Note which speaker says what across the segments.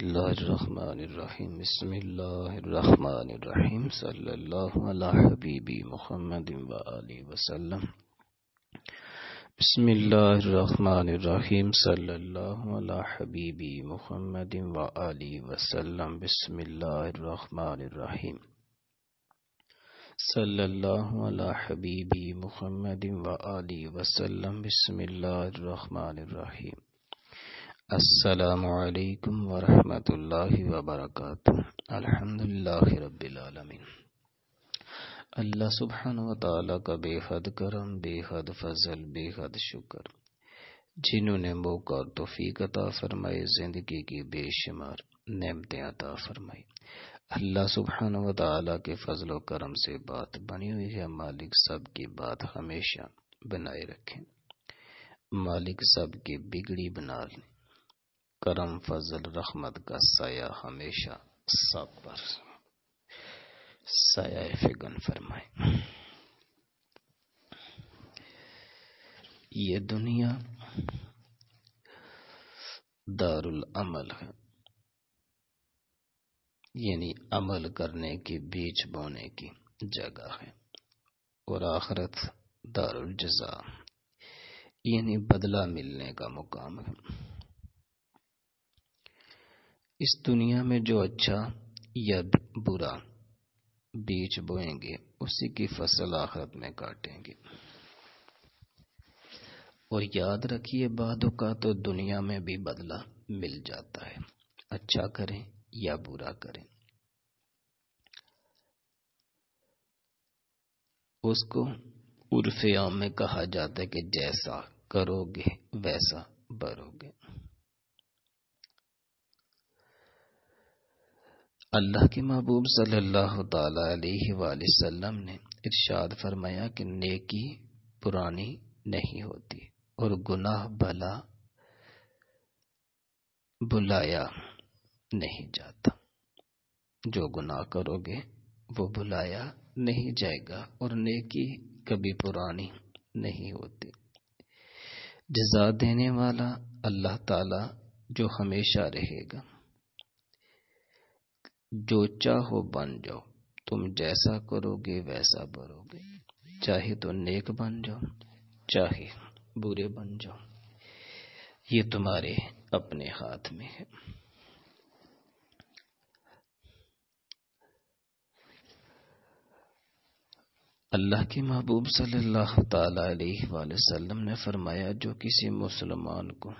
Speaker 1: बसमीम बसमीम सल्लाबीबी मोहम्मद वसल्लम बसमीम सल्लाबीबी मोहम्मद वसल्लम बसमीम सल्लाबीबी मोहम्मद वसल्लम बसमीम असलकम वरहमल वबरक अलहमदिल्लाबीआलमीन अल्लाह सुबहान वाली का बेहद करम बेहद फजल बेहद शुक्र जिन्होंने मौका और तोफ़ीक अता फरमाई ज़िंदगी की बेशुमार नेमतें अता फरमाई अल्लाह सुबहान वाली के फजल करम से बात बनी हुई है मालिक सब की बात हमेशा बनाए रखें मालिक सब की बिगड़ी बना लें करम फजल रहमत का साया हमेशा सब पर साया फिगन फरमाए ये दुनिया दारुल अमल है यानी अमल करने की बीच बोने की जगह है और आखरत दारुल जजा यानी बदला मिलने का मुकाम है इस दुनिया में जो अच्छा या बुरा बीज बोएंगे उसी की फसल आखरत में काटेंगे और याद रखिए बादों का तो दुनिया में भी बदला मिल जाता है अच्छा करें या बुरा करें उसको उर्फ आम में कहा जाता है कि जैसा करोगे वैसा भरोगे अल्लाह के महबूब सल्लाम ने इरशाद फरमाया कि नेकी पुरानी नहीं होती और गुनाह भला बुलाया नहीं जाता जो गुनाह करोगे वो बुलाया नहीं जाएगा और नेकी कभी पुरानी नहीं होती जजा देने वाला अल्लाह ताला जो हमेशा रहेगा जो चाहो बन जाओ तुम जैसा करोगे वैसा भरोगे चाहे तो नेक बन जाओ चाहे बुरे बन जाओ ये तुम्हारे अपने हाथ में है अल्लाह के महबूब सल्लल्लाहु अलैहि वसल्लम ने फरमाया जो किसी मुसलमान को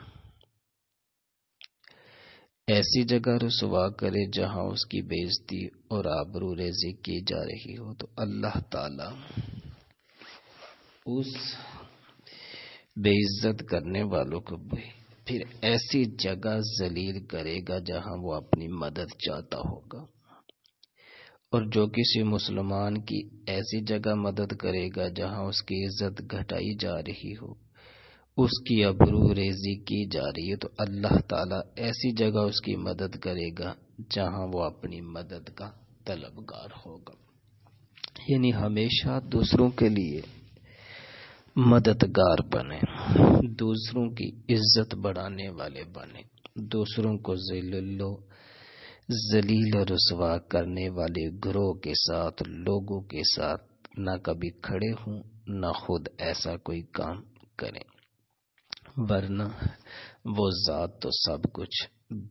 Speaker 1: ऐसी जगह रसवा तो करे जहां उसकी बेजती और आबरू रेजी की जा रही हो तो अल्लाह ताला उस बेइज्जत करने वालों को भी फिर ऐसी जगह जलील करेगा जहाँ वो अपनी मदद चाहता होगा और जो किसी मुसलमान की ऐसी जगह मदद करेगा जहां उसकी इज्जत घटाई जा रही हो उसकी अबरू रेजी की जा रही है तो अल्लाह ताला ऐसी जगह उसकी मदद करेगा जहां वो अपनी मदद का तलबगार होगा यानी हमेशा दूसरों के लिए मददगार बने दूसरों की इज्जत बढ़ाने वाले बने दूसरों को जिलो जलील रसवा करने वाले ग्रोह के साथ लोगों के साथ ना कभी खड़े हों ना खुद ऐसा कोई काम करें वरना वो ज़ात तो सब कुछ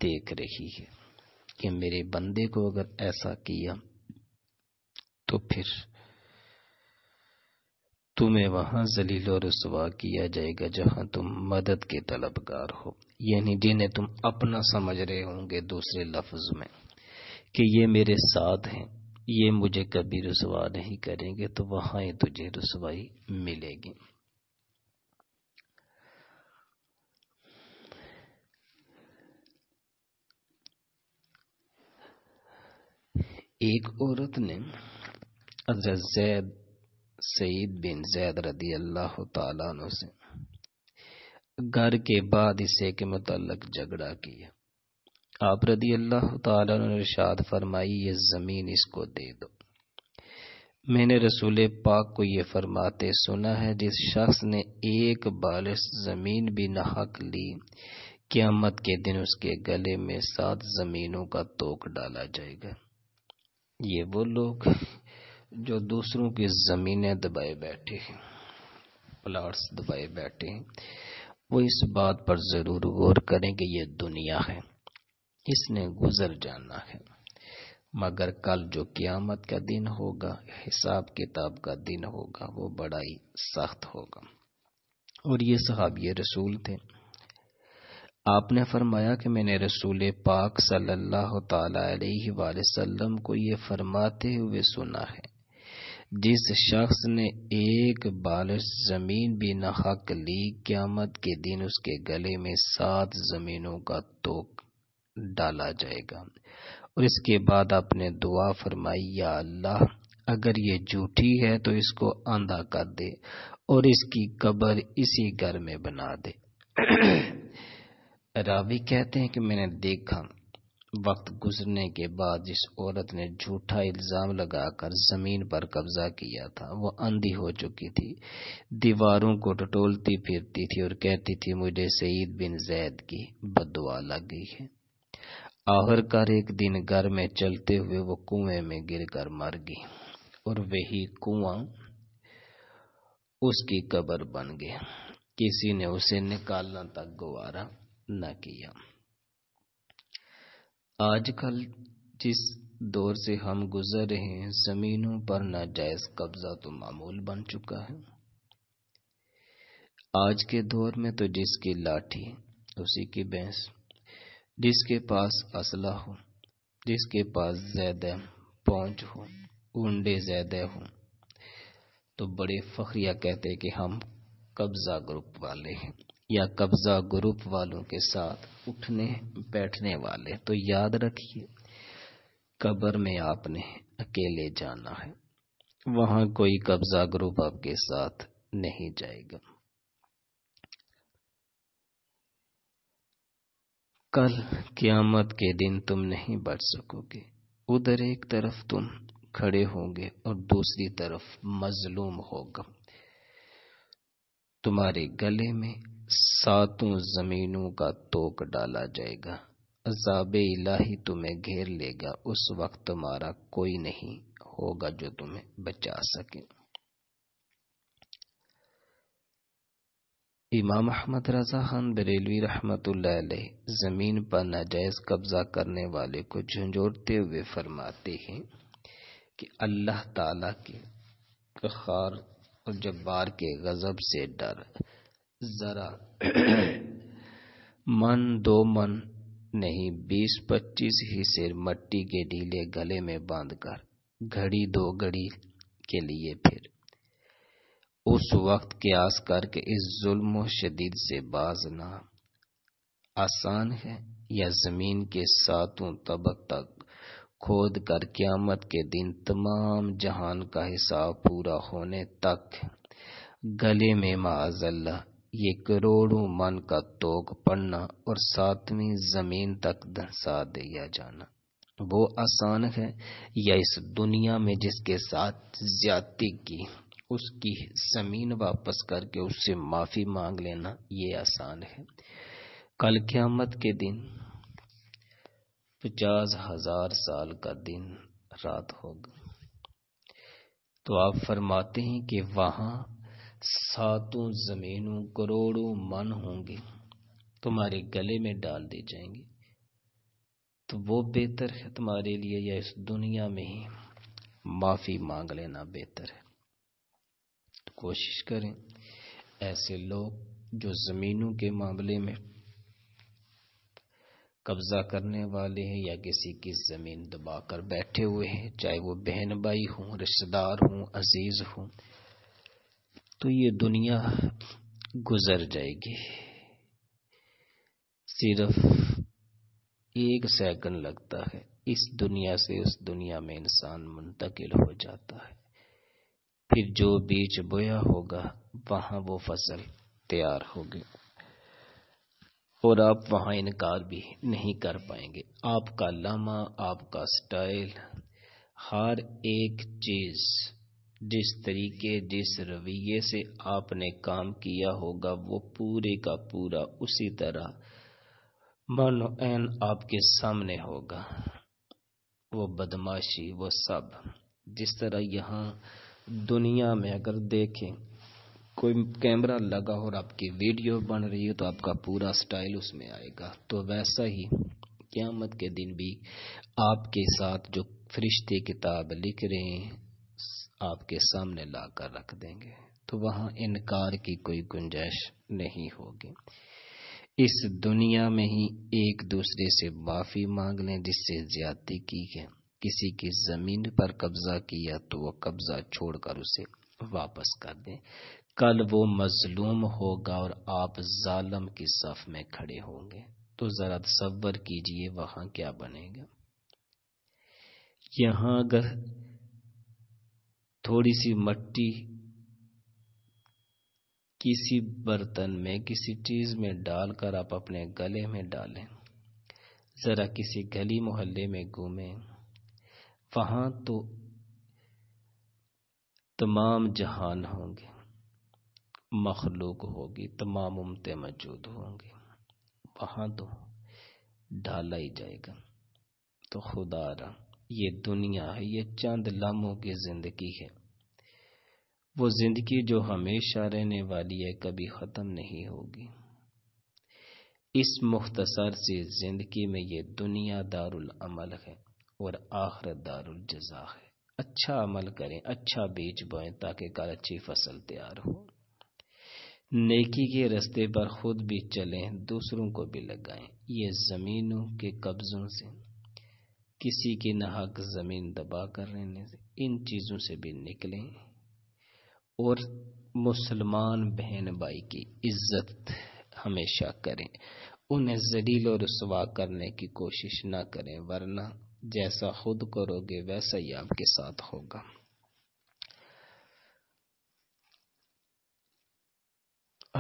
Speaker 1: देख रही है कि मेरे बंदे को अगर ऐसा किया तो फिर तुम्हें वहां जलील और रसवा किया जाएगा जहां तुम मदद के तलबगार हो यानी जिन्हें तुम अपना समझ रहे होंगे दूसरे लफ्ज में कि ये मेरे साथ हैं ये मुझे कभी रसवा नहीं करेंगे तो वहां ही तुझे रसवाई मिलेगी एक औरत ने जैद सईद बिन जैद रदी अल्लाह तु से घर के बाद इसे के मतलब झगड़ा किया आप रदी अल्लाह तशाद फरमाई ये ज़मीन इसको दे दो मैंने रसूल पाक को ये फरमाते सुना है जिस शख्स ने एक बालिश ज़मीन भी नहक ली मत के दिन उसके गले में सात ज़मीनों का तोक डाला जाएगा ये वो लोग जो दूसरों की ज़मीनें दबाए बैठे हैं प्लाट्स दबाए बैठे हैं वो इस बात पर ज़रूर गौर करें कि ये दुनिया है इसने गुजर जाना है मगर कल जो क्यामत का दिन होगा हिसाब किताब का दिन होगा वो बड़ा ही सख्त होगा और ये सहाबी रसूल थे आपने फरमाया कि मैंने रसूल पाक सल्लल्लाहु अलैहि वसल्लम को ये फरमाते हुए सुना है जिस शख्स ने एक बालिश जमीन भी न हक ली क्यामत के दिन उसके गले में सात जमीनों का तोक डाला जाएगा और इसके बाद आपने दुआ फरमाई या अल्लाह अगर ये झूठी है तो इसको आंधा कर दे और इसकी कब्र इसी घर में बना दे रावी कहते हैं कि मैंने देखा वक्त गुजरने के बाद जिस औरत ने झूठा इल्ज़ाम लगाकर ज़मीन पर कब्ज़ा किया था वो अंधी हो चुकी थी दीवारों को टटोलती फिरती थी और कहती थी मुझे सईद बिन जैद की बदवा लग गई है कर एक दिन घर में चलते हुए वो कुएं में गिर कर मर गई और वही कुआं उसकी कब्र बन गया किसी ने उसे निकालना तक गुवारा न किया आजकल जिस दौर से हम गुजर रहे हैं जमीनों पर नाजायज कब्जा तो मामूल बन चुका है आज के दौर में तो जिसकी लाठी उसी की बैंस जिसके पास असला हो जिसके पास ज्यादा पहुंच हो ऊंडे ज्यादा हो तो बड़े फखरिया कहते कि हम कब्जा ग्रुप वाले हैं या कब्जा ग्रुप वालों के साथ उठने बैठने वाले तो याद रखिए कब्र में आपने अकेले जाना है वहां कोई कब्जा ग्रुप आपके साथ नहीं जाएगा कल क्यामत के दिन तुम नहीं बच सकोगे उधर एक तरफ तुम खड़े होंगे और दूसरी तरफ मजलूम होगा तुम्हारे गले में सातों जमीनों का तोक डाला जाएगा अजाब इलाही तुम्हें घेर लेगा उस वक्त तुम्हारा कोई नहीं होगा जो तुम्हें बचा सके इमाम अहमद रजा खान बरेलवी रहमत जमीन पर नाजायज कब्जा करने वाले को झुंझोरते हुए फरमाते हैं कि अल्लाह ताला के और जब्बार के गजब से डर जरा मन दो मन नहीं बीस पच्चीस ही सिर मट्टी के ढीले गले में बांधकर घड़ी दो घड़ी के लिए फिर उस वक्त के आस करके इस जुल्म शदीद से बाजना आसान है या जमीन के सातों तबक तक खोद कर क्यामत के दिन तमाम जहान का हिसाब पूरा होने तक गले में माजल्ला ये करोड़ों मन का तोग पढ़ना और सातवीं जमीन तक धंसा दिया जाना वो आसान है या इस दुनिया में जिसके साथ ज्यादती की उसकी जमीन वापस करके उससे माफी मांग लेना ये आसान है कल क्यामत के दिन पचास हजार साल का दिन रात होगा तो आप फरमाते हैं कि वहां सातों जमीनों करोड़ों मन होंगे तुम्हारे गले में डाल दी जाएंगी तो वो बेहतर है तुम्हारे लिए या इस दुनिया में ही माफ़ी मांग लेना बेहतर है तो कोशिश करें ऐसे लोग जो ज़मीनों के मामले में कब्जा करने वाले हैं या किसी की ज़मीन दबाकर बैठे हुए हैं चाहे वो बहन भाई हों रिश्तेदार हों अजीज़ हों तो ये दुनिया गुजर जाएगी सिर्फ एक सेकंड लगता है इस दुनिया से उस दुनिया में इंसान मुंतकिल हो जाता है फिर जो बीज बोया होगा वहां वो फसल तैयार होगी और आप वहां इनकार भी नहीं कर पाएंगे आपका लामा आपका स्टाइल हर एक चीज़ जिस तरीके जिस रवैये से आपने काम किया होगा वो पूरे का पूरा उसी तरह मनो एन आपके सामने होगा वो बदमाशी वो सब जिस तरह यहाँ दुनिया में अगर देखें कोई कैमरा लगा और आपकी वीडियो बन रही है तो आपका पूरा स्टाइल उसमें आएगा तो वैसा ही क़्यामत के दिन भी आपके साथ जो फरिश्ते किताब लिख रहे हैं आपके सामने लाकर रख देंगे तो वहां इनकार की कोई गुंजाइश नहीं होगी इस दुनिया में ही एक दूसरे से माफ़ी मांग लें जिससे ज्यादती की है किसी की ज़मीन पर कब्ज़ा किया तो वो कब्ज़ा छोड़कर उसे वापस कर दें कल वो मजलूम होगा और आप जालम की सफ में खड़े होंगे तो ज़रा तस्वर कीजिए वहां क्या बनेगा यहां अगर थोड़ी सी मट्टी किसी बर्तन में किसी चीज में डालकर आप अपने गले में डालें जरा किसी गली मोहल्ले में घूमें वहां तो तमाम जहान होंगे मखलूक होगी तमाम उमते मौजूद होंगी वहां तो डाला ही जाएगा तो खुदा रहा ये दुनिया है ये चंद लामों की जिंदगी है वो जिंदगी जो हमेशा रहने वाली है कभी ख़त्म नहीं होगी इस मुख्तसर से जिंदगी में ये दुनिया दारुल अमल है और आखिर दारुल जजा है अच्छा अमल करें अच्छा बीज बोएं ताकि कल अच्छी फसल तैयार हो नेकी के रास्ते पर खुद भी चलें दूसरों को भी लगाएं ये ज़मीनों के कब्ज़ों से किसी की नाहक ज़मीन दबा कर रहने से इन चीज़ों से भी निकलें और मुसलमान बहन भाई की इज्जत हमेशा करें उन्हें जलील और रसवा करने की कोशिश ना करें वरना जैसा खुद करोगे वैसा ही आपके साथ होगा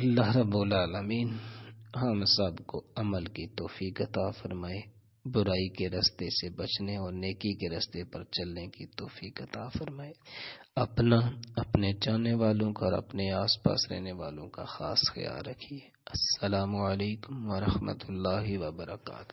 Speaker 1: अल्लाह रबुल हम सबको अमल की तोफ़ी गता फरमाए बुराई के रास्ते से बचने और नेकी के रास्ते पर चलने की तोफीक अता फरमाए अपना अपने जाने वालों का और अपने आसपास रहने वालों का ख़ास ख्याल रखिए असलकम ला वर्का